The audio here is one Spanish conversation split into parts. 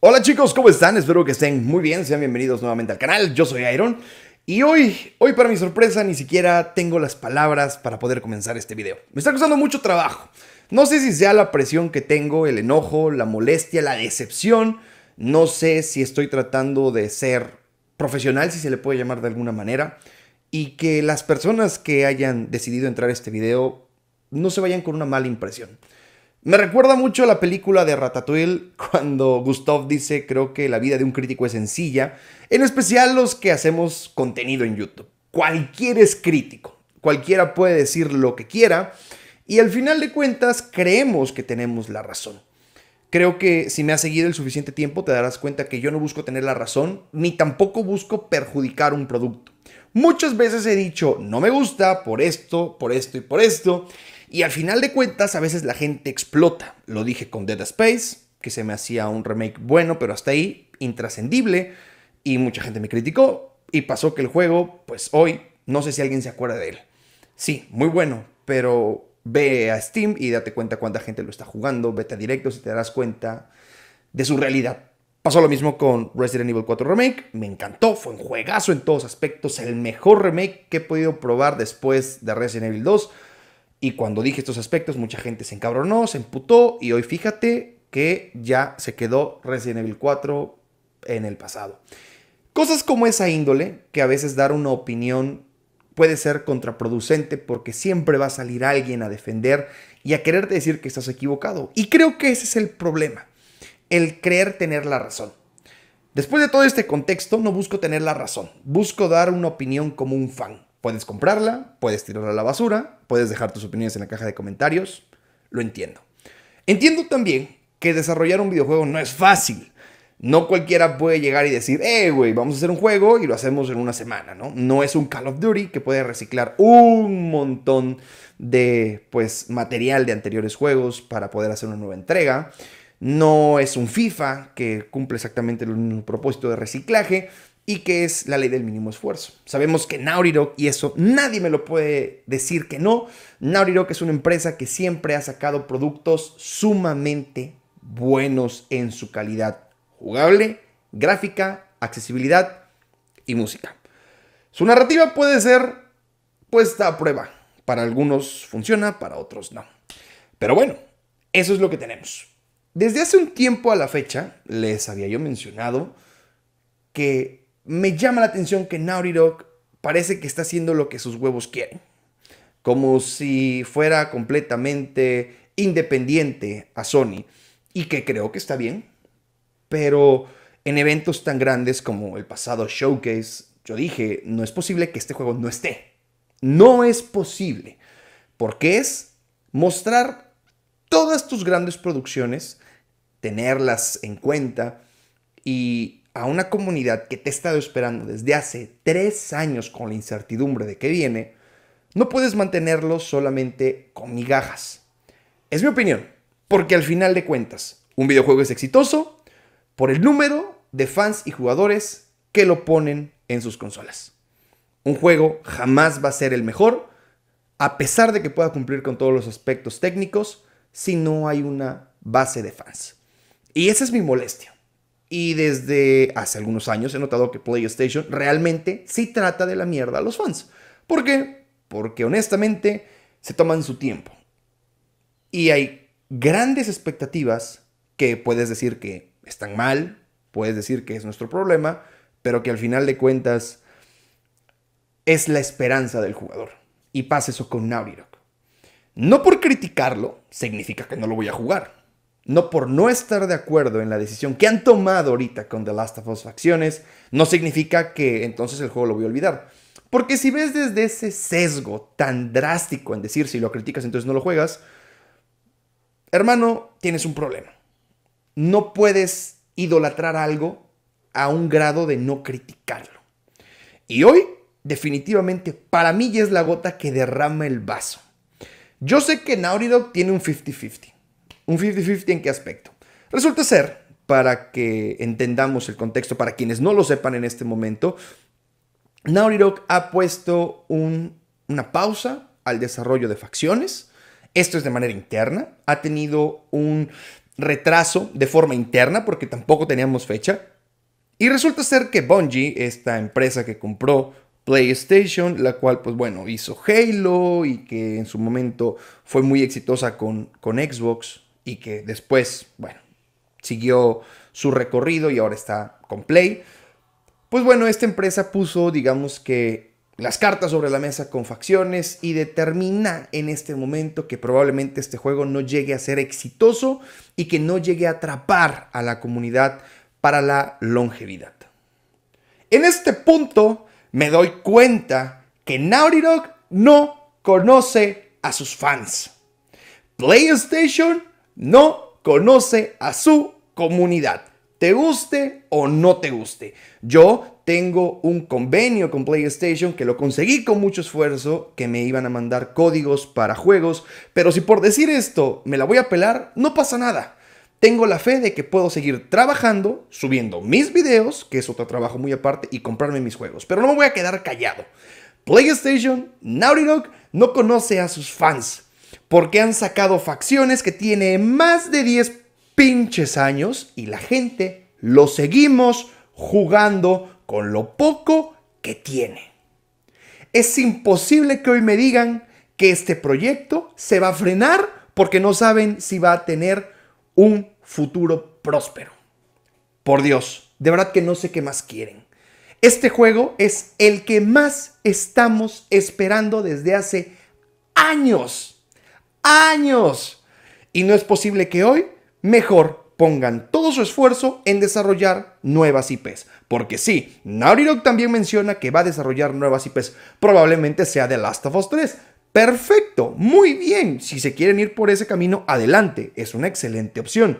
Hola chicos, ¿cómo están? Espero que estén muy bien, sean bienvenidos nuevamente al canal, yo soy Iron y hoy, hoy para mi sorpresa ni siquiera tengo las palabras para poder comenzar este video. Me está costando mucho trabajo, no sé si sea la presión que tengo, el enojo, la molestia, la decepción, no sé si estoy tratando de ser profesional, si se le puede llamar de alguna manera, y que las personas que hayan decidido entrar a este video no se vayan con una mala impresión. Me recuerda mucho a la película de Ratatouille cuando Gustav dice creo que la vida de un crítico es sencilla, en especial los que hacemos contenido en YouTube. Cualquier es crítico, cualquiera puede decir lo que quiera y al final de cuentas creemos que tenemos la razón. Creo que si me has seguido el suficiente tiempo te darás cuenta que yo no busco tener la razón ni tampoco busco perjudicar un producto. Muchas veces he dicho no me gusta por esto, por esto y por esto y al final de cuentas, a veces la gente explota. Lo dije con Dead Space, que se me hacía un remake bueno, pero hasta ahí, intrascendible. Y mucha gente me criticó. Y pasó que el juego, pues hoy, no sé si alguien se acuerda de él. Sí, muy bueno, pero ve a Steam y date cuenta cuánta gente lo está jugando, vete a directos y te darás cuenta de su realidad. Pasó lo mismo con Resident Evil 4 Remake, me encantó, fue un juegazo en todos aspectos, el mejor remake que he podido probar después de Resident Evil 2. Y cuando dije estos aspectos, mucha gente se encabronó, se emputó y hoy fíjate que ya se quedó Resident Evil 4 en el pasado. Cosas como esa índole, que a veces dar una opinión puede ser contraproducente porque siempre va a salir alguien a defender y a quererte decir que estás equivocado. Y creo que ese es el problema, el creer tener la razón. Después de todo este contexto, no busco tener la razón, busco dar una opinión como un fan, Puedes comprarla, puedes tirarla a la basura, puedes dejar tus opiniones en la caja de comentarios. Lo entiendo. Entiendo también que desarrollar un videojuego no es fácil. No cualquiera puede llegar y decir, hey, eh, güey, vamos a hacer un juego y lo hacemos en una semana, ¿no? No es un Call of Duty que puede reciclar un montón de, pues, material de anteriores juegos para poder hacer una nueva entrega. No es un FIFA que cumple exactamente el propósito de reciclaje y que es la ley del mínimo esfuerzo. Sabemos que Nauriro y eso nadie me lo puede decir que no, que es una empresa que siempre ha sacado productos sumamente buenos en su calidad jugable, gráfica, accesibilidad y música. Su narrativa puede ser puesta a prueba. Para algunos funciona, para otros no. Pero bueno, eso es lo que tenemos. Desde hace un tiempo a la fecha, les había yo mencionado que me llama la atención que Dog parece que está haciendo lo que sus huevos quieren. Como si fuera completamente independiente a Sony. Y que creo que está bien. Pero en eventos tan grandes como el pasado Showcase, yo dije, no es posible que este juego no esté. No es posible. Porque es mostrar todas tus grandes producciones, tenerlas en cuenta y a una comunidad que te ha estado esperando desde hace tres años con la incertidumbre de que viene, no puedes mantenerlo solamente con migajas. Es mi opinión, porque al final de cuentas, un videojuego es exitoso por el número de fans y jugadores que lo ponen en sus consolas. Un juego jamás va a ser el mejor, a pesar de que pueda cumplir con todos los aspectos técnicos, si no hay una base de fans. Y esa es mi molestia. Y desde hace algunos años he notado que PlayStation realmente sí trata de la mierda a los fans. ¿Por qué? Porque honestamente se toman su tiempo. Y hay grandes expectativas que puedes decir que están mal, puedes decir que es nuestro problema, pero que al final de cuentas es la esperanza del jugador. Y pasa eso con Naughty Dog. No por criticarlo significa que no lo voy a jugar no por no estar de acuerdo en la decisión que han tomado ahorita con The Last of Us Facciones, no significa que entonces el juego lo voy a olvidar. Porque si ves desde ese sesgo tan drástico en decir si lo criticas entonces no lo juegas, hermano, tienes un problema. No puedes idolatrar algo a un grado de no criticarlo. Y hoy, definitivamente, para mí ya es la gota que derrama el vaso. Yo sé que Naughty Dog tiene un 50-50. Un 50-50 en qué aspecto. Resulta ser, para que entendamos el contexto, para quienes no lo sepan en este momento, Dog ha puesto una pausa al desarrollo de facciones. Esto es de manera interna. Ha tenido un retraso de forma interna porque tampoco teníamos fecha. Y resulta ser que Bungie, esta empresa que compró PlayStation, la cual, pues bueno, hizo Halo y que en su momento fue muy exitosa con, con Xbox, y que después, bueno, siguió su recorrido y ahora está con Play. Pues bueno, esta empresa puso, digamos que, las cartas sobre la mesa con facciones y determina en este momento que probablemente este juego no llegue a ser exitoso y que no llegue a atrapar a la comunidad para la longevidad. En este punto me doy cuenta que Naughty Dog no conoce a sus fans. PlayStation no conoce a su comunidad, te guste o no te guste. Yo tengo un convenio con PlayStation que lo conseguí con mucho esfuerzo, que me iban a mandar códigos para juegos, pero si por decir esto me la voy a pelar, no pasa nada. Tengo la fe de que puedo seguir trabajando, subiendo mis videos, que es otro trabajo muy aparte, y comprarme mis juegos, pero no me voy a quedar callado. PlayStation, Naughty Dog, no conoce a sus fans porque han sacado facciones que tiene más de 10 pinches años y la gente lo seguimos jugando con lo poco que tiene. Es imposible que hoy me digan que este proyecto se va a frenar porque no saben si va a tener un futuro próspero. Por Dios, de verdad que no sé qué más quieren. Este juego es el que más estamos esperando desde hace años años. Y no es posible que hoy, mejor, pongan todo su esfuerzo en desarrollar nuevas IPs. Porque sí, Naughty también menciona que va a desarrollar nuevas IPs. Probablemente sea The Last of Us 3. Perfecto, muy bien. Si se quieren ir por ese camino, adelante. Es una excelente opción.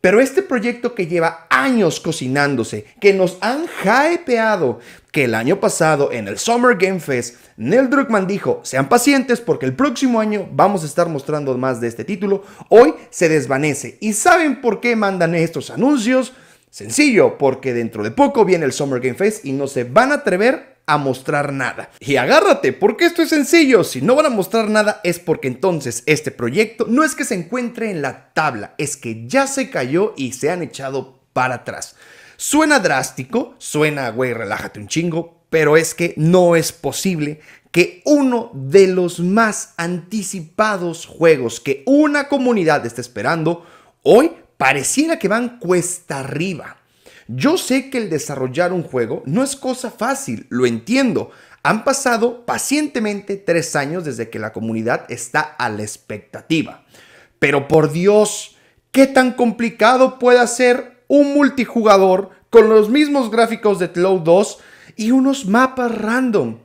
Pero este proyecto que lleva años cocinándose, que nos han japeado que el año pasado en el Summer Game Fest, Neil Druckmann dijo, sean pacientes porque el próximo año vamos a estar mostrando más de este título, hoy se desvanece. ¿Y saben por qué mandan estos anuncios? Sencillo, porque dentro de poco viene el Summer Game Fest y no se van a atrever a mostrar nada. Y agárrate, porque esto es sencillo. Si no van a mostrar nada es porque entonces este proyecto no es que se encuentre en la tabla, es que ya se cayó y se han echado para atrás. Suena drástico, suena, güey, relájate un chingo, pero es que no es posible que uno de los más anticipados juegos que una comunidad está esperando hoy pareciera que van cuesta arriba. Yo sé que el desarrollar un juego no es cosa fácil, lo entiendo. Han pasado pacientemente tres años desde que la comunidad está a la expectativa. Pero por Dios, ¿qué tan complicado puede ser un multijugador con los mismos gráficos de Cloud 2 y unos mapas random?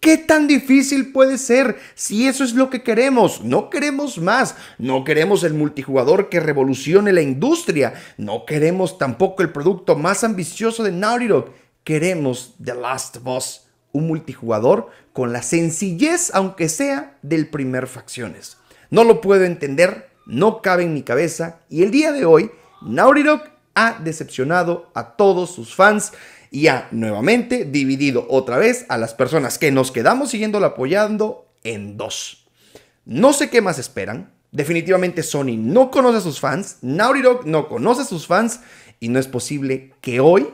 ¿Qué tan difícil puede ser si eso es lo que queremos? No queremos más, no queremos el multijugador que revolucione la industria, no queremos tampoco el producto más ambicioso de Naughty Dog, queremos The Last Boss, un multijugador con la sencillez, aunque sea, del primer Facciones. No lo puedo entender, no cabe en mi cabeza y el día de hoy, Naughty Dog ha decepcionado a todos sus fans y ha nuevamente dividido otra vez a las personas que nos quedamos siguiéndolo apoyando en dos. No sé qué más esperan. Definitivamente Sony no conoce a sus fans, Naughty Dog no conoce a sus fans y no es posible que hoy,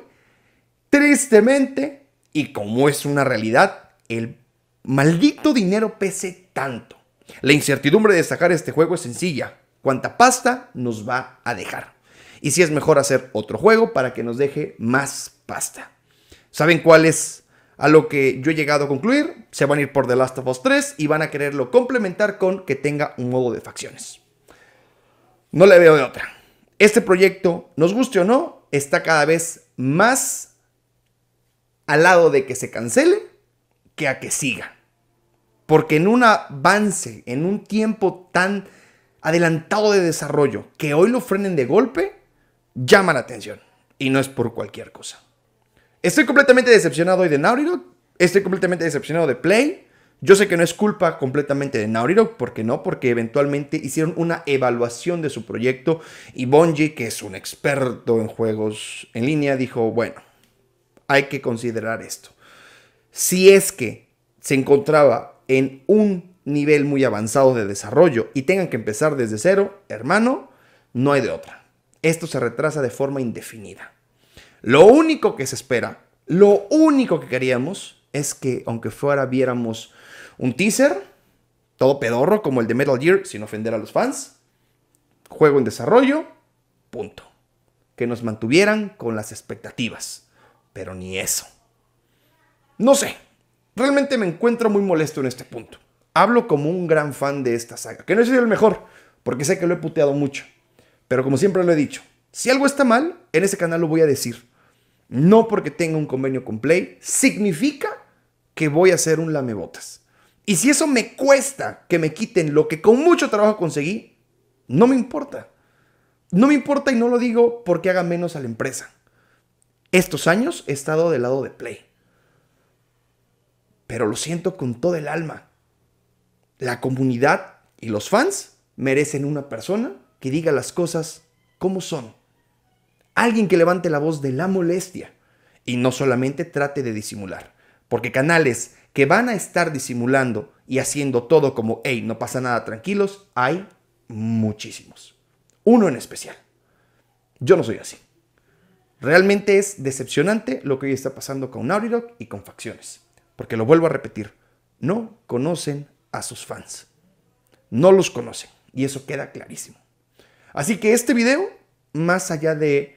tristemente, y como es una realidad, el maldito dinero pese tanto. La incertidumbre de sacar este juego es sencilla. ¿Cuánta pasta nos va a dejar? Y si es mejor hacer otro juego para que nos deje más pasta. ¿Saben cuál es a lo que yo he llegado a concluir? Se van a ir por The Last of Us 3 y van a quererlo complementar con que tenga un modo de facciones. No le veo de otra. Este proyecto, nos guste o no, está cada vez más al lado de que se cancele que a que siga. Porque en un avance, en un tiempo tan adelantado de desarrollo, que hoy lo frenen de golpe, llama la atención. Y no es por cualquier cosa. Estoy completamente decepcionado hoy de Naughty Estoy completamente decepcionado de Play. Yo sé que no es culpa completamente de Naughty porque ¿por qué no? Porque eventualmente hicieron una evaluación de su proyecto y Bonji, que es un experto en juegos en línea, dijo, bueno, hay que considerar esto. Si es que se encontraba en un nivel muy avanzado de desarrollo y tengan que empezar desde cero, hermano, no hay de otra. Esto se retrasa de forma indefinida. Lo único que se espera, lo único que queríamos es que aunque fuera viéramos un teaser, todo pedorro como el de Metal Gear, sin ofender a los fans, juego en desarrollo, punto. Que nos mantuvieran con las expectativas, pero ni eso. No sé, realmente me encuentro muy molesto en este punto. Hablo como un gran fan de esta saga, que no he el mejor, porque sé que lo he puteado mucho, pero como siempre lo he dicho, si algo está mal, en ese canal lo voy a decir. No porque tenga un convenio con Play, significa que voy a hacer un lamebotas. Y si eso me cuesta que me quiten lo que con mucho trabajo conseguí, no me importa. No me importa y no lo digo porque haga menos a la empresa. Estos años he estado del lado de Play. Pero lo siento con todo el alma. La comunidad y los fans merecen una persona que diga las cosas como son alguien que levante la voz de la molestia y no solamente trate de disimular, porque canales que van a estar disimulando y haciendo todo como, hey, no pasa nada, tranquilos, hay muchísimos. Uno en especial. Yo no soy así. Realmente es decepcionante lo que hoy está pasando con Naughty y con facciones. Porque lo vuelvo a repetir, no conocen a sus fans. No los conocen. Y eso queda clarísimo. Así que este video, más allá de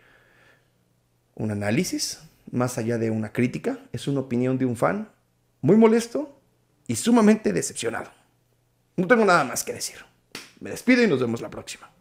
un análisis, más allá de una crítica, es una opinión de un fan muy molesto y sumamente decepcionado. No tengo nada más que decir. Me despido y nos vemos la próxima.